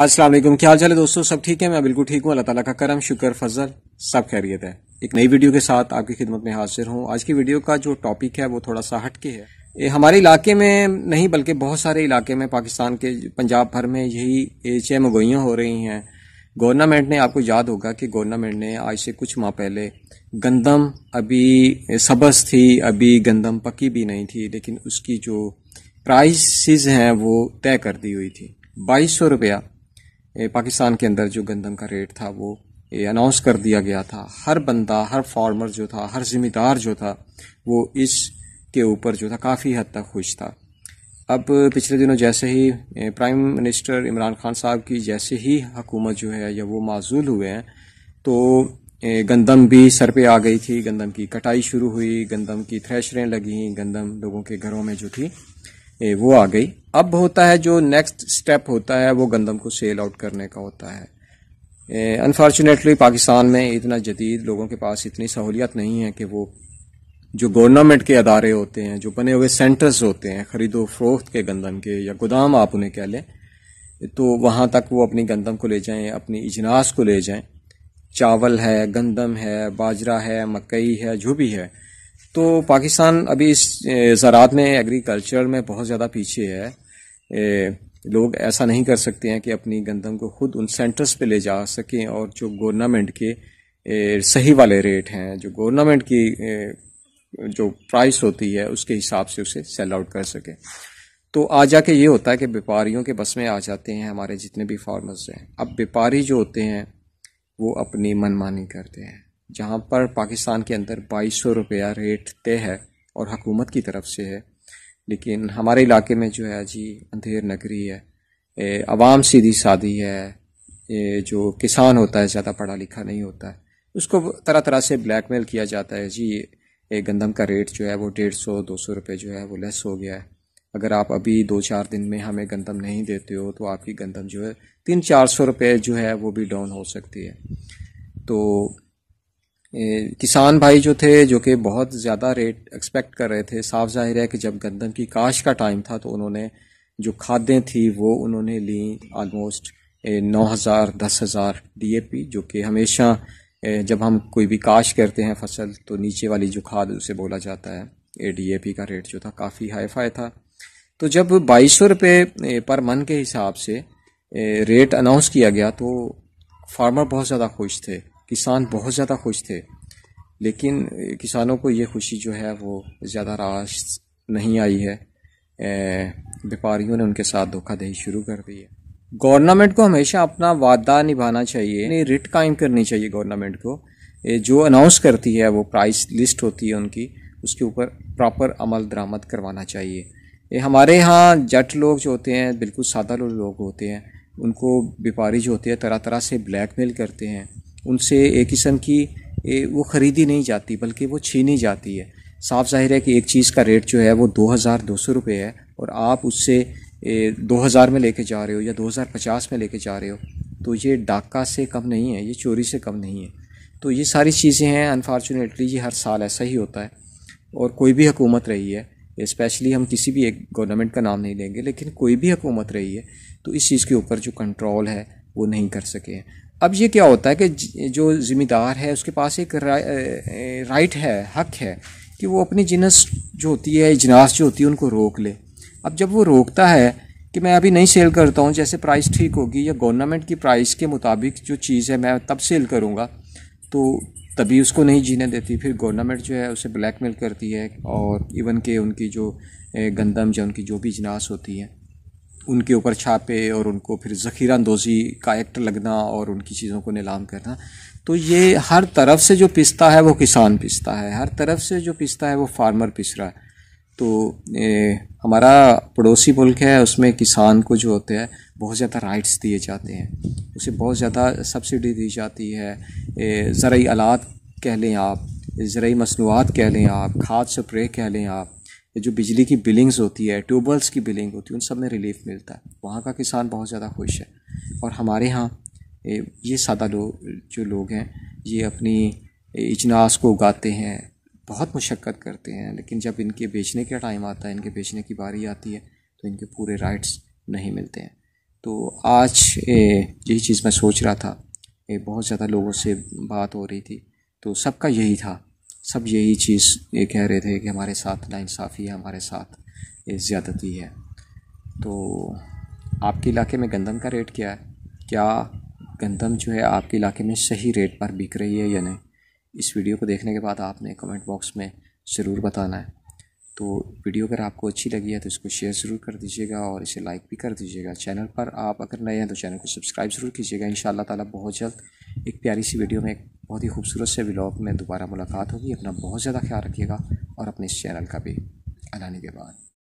अस्सलाम वालेकुम क्या हाल चाल है दोस्तों सब ठीक है मैं बिल्कुल ठीक हूँ अल्लाह ताला का करम शुक्र फजल सब खैरियत है एक नई वीडियो के साथ आपकी खिदमत में हाजिर हूँ आज की वीडियो का जो टॉपिक है वो थोड़ा सा हटके है ए, हमारे इलाके में नहीं बल्कि बहुत सारे इलाके में पाकिस्तान के पंजाब भर में यही एच एम गोइयाँ हो रही हैं गवर्नमेंट ने आपको याद होगा कि गवर्नमेंट ने आज से कुछ माह पहले गंदम अभी सबस थी अभी गंदम पकी भी नहीं थी लेकिन उसकी जो प्राइस हैं वो तय कर दी हुई थी बाईस सौ रुपया पाकिस्तान के अंदर जो गंदम का रेट था वो अनाउंस कर दिया गया था हर बंदा हर फार्मर जो था हर जिम्मेदार जो था वो इस के ऊपर जो था काफ़ी हद तक खुश था अब पिछले दिनों जैसे ही प्राइम मिनिस्टर इमरान खान साहब की जैसे ही हुकूमत जो है या वो माजूल हुए हैं तो गंदम भी सर पे आ गई थी गंदम की कटाई शुरू हुई गंदम की थ्रेशरें लगी गंदम लोगों के घरों में जो थी वो आ गई अब होता है जो नेक्स्ट स्टेप होता है वो गंदम को सेल आउट करने का होता है अनफॉर्चुनेटली पाकिस्तान में इतना जदीद लोगों के पास इतनी सहूलियत नहीं है कि वो जो गवर्नमेंट के अदारे होते हैं जो बने हुए सेंटर्स होते हैं ख़रीदो फरोख्त के गंदम के या गोदाम आप उन्हें कह लें तो वहाँ तक वो अपनी गंदम को ले जाएं अपनी इजनास को ले जाएं चावल है गंदम है बाजरा है मकई है जो भी है तो पाकिस्तान अभी इस ज़रात में एग्रीकल्चर में बहुत ज़्यादा पीछे है ए, लोग ऐसा नहीं कर सकते हैं कि अपनी गंदम को खुद उन सेंटर्स पे ले जा सकें और जो गवर्नमेंट के ए, सही वाले रेट हैं जो गवर्नमेंट की ए, जो प्राइस होती है उसके हिसाब से उसे सेल आउट कर सकें तो आ जाके ये होता है कि व्यापारियों के बस में आ जाते हैं हमारे जितने भी फार्मर्स हैं अब व्यापारी जो होते हैं वो अपनी मनमानी करते हैं जहाँ पर पाकिस्तान के अंदर बाईस सौ रुपया रेट तय है और हकूमत की तरफ से है लेकिन हमारे इलाके में जो है जी अंधेर नगरी है आवाम सीधी सादी है ए, जो किसान होता है ज़्यादा पढ़ा लिखा नहीं होता है उसको तरह तरह से ब्लैकमेल किया जाता है जी एक गंदम का रेट जो है वो डेढ़ सौ दो सौ रुपये जो है वो लेस हो गया है अगर आप अभी दो चार दिन में हमें गंदम नहीं देते हो तो आपकी गंदम जो है तीन चार सौ रुपये जो है वो भी डाउन हो सकती है तो किसान भाई जो थे जो कि बहुत ज़्यादा रेट एक्सपेक्ट कर रहे थे साफ जाहिर है कि जब गंदम की काश का टाइम था तो उन्होंने जो खादें थी वो उन्होंने ली आलमोस्ट नौ हज़ार दस हज़ार डी ए पी जो कि हमेशा जब हम कोई भी काश करते हैं फसल तो नीचे वाली जो खाद उसे बोला जाता है डी ए पी का रेट जो था काफ़ी हाई फाई था तो जब बाईस सौ रुपये पर मन के हिसाब से रेट अनाउंस किया गया तो फार्मर बहुत ज़्यादा खुश थे किसान बहुत ज़्यादा खुश थे लेकिन किसानों को ये खुशी जो है वो ज़्यादा राश नहीं आई है व्यापारियों ने उनके साथ धोखाधड़ी शुरू कर दी है गवर्नमेंट को हमेशा अपना वादा निभाना चाहिए रिट कायम करनी चाहिए गवर्नमेंट को जो अनाउंस करती है वो प्राइस लिस्ट होती है उनकी उसके ऊपर प्रॉपर अमल दरामद करवाना चाहिए हमारे यहाँ जट लोग जो होते हैं बिल्कुल सादा लोग होते हैं उनको व्यापारी जो होते हैं तरह तरह से ब्लैकमेल करते हैं उनसे एक किस्म की वो ख़रीदी नहीं जाती बल्कि वो छीनी जाती है साफ जाहिर है कि एक चीज़ का रेट जो है वो दो हज़ार दो सौ रुपये है और आप उससे दो हज़ार में लेके जा रहे हो या दो हज़ार पचास में लेके जा रहे हो तो ये डाका से कम नहीं है ये चोरी से कम नहीं है तो ये सारी चीज़ें हैं अनफॉर्चुनेटली ये हर साल ऐसा ही होता है और कोई भी हुकूमत रही है इस्पेशली हम किसी भी एक गवर्नमेंट का नाम नहीं लेंगे लेकिन कोई भी हुकूमत रही है तो इस चीज़ के ऊपर जो कंट्रोल है वो नहीं कर सके हैं अब ये क्या होता है कि जो ज़िम्मेदार है उसके पास एक रा, राइट है हक है कि वो अपनी जिनस जो होती है इजनास जो होती है उनको रोक ले अब जब वो रोकता है कि मैं अभी नहीं सेल करता हूँ जैसे प्राइस ठीक होगी या गवर्नमेंट की प्राइस के मुताबिक जो चीज़ है मैं तब सेल करूँगा तो तभी उसको नहीं जीने देती फिर गवर्नमेंट जो है उसे ब्लैकमेल करती है और इवन के उनकी जो गंदम या उनकी जो भी इजनास होती है उनके ऊपर छापे और उनको फिर ज़ख़ीरा अंदोज़ी का एक्ट लगना और उनकी चीज़ों को नीलाम करना तो ये हर तरफ से जो पिसता है वो किसान पिसता है हर तरफ से जो पिसता है वो फार्मर पिस रहा है तो ए, हमारा पड़ोसी मुल्क है उसमें किसान को जो होते हैं बहुत ज़्यादा राइट्स दिए जाते हैं उसे बहुत ज़्यादा सब्सिडी दी जाती है ज़रूरी आलात कह लें आप ज़रूरी मसनूआत कह लें आप खाद स्प्रे कह लें आप जो बिजली की बिलिंग्स होती है ट्यूबवेल्स की बिलिंग होती है उन सब में रिलीफ मिलता है वहाँ का किसान बहुत ज़्यादा खुश है और हमारे यहाँ ये सादा लोग जो लोग हैं ये अपनी इजनास को उगाते हैं बहुत मशक्कत करते हैं लेकिन जब इनके बेचने का टाइम आता है इनके बेचने की बारी आती है तो इनके पूरे राइट्स नहीं मिलते हैं तो आज यही चीज़ मैं सोच रहा था बहुत ज़्यादा लोगों से बात हो रही थी तो सबका यही था सब यही चीज़ ये कह रहे थे कि हमारे साथ नाइंसाफ़ी है हमारे साथ ये ज़्यादती है तो आपके इलाके में गंदम का रेट क्या है क्या गंदम जो है आपके इलाके में सही रेट पर बिक रही है या नहीं इस वीडियो को देखने के बाद आपने कमेंट बॉक्स में ज़रूर बताना है तो वीडियो अगर आपको अच्छी लगी है तो इसको शेयर ज़रूर कर दीजिएगा और इसे लाइक भी कर दीजिएगा चैनल पर आप अगर नए हैं तो चैनल को सब्सक्राइब ज़रूर कीजिएगा इन ताला बहुत जल्द एक प्यारी सी वीडियो में एक बहुत ही खूबसूरत से ब्लॉग में दोबारा मुलाकात होगी अपना बहुत ज़्यादा ख्याल रखिएगा और अपने इस चैनल का भी अलाने के बाद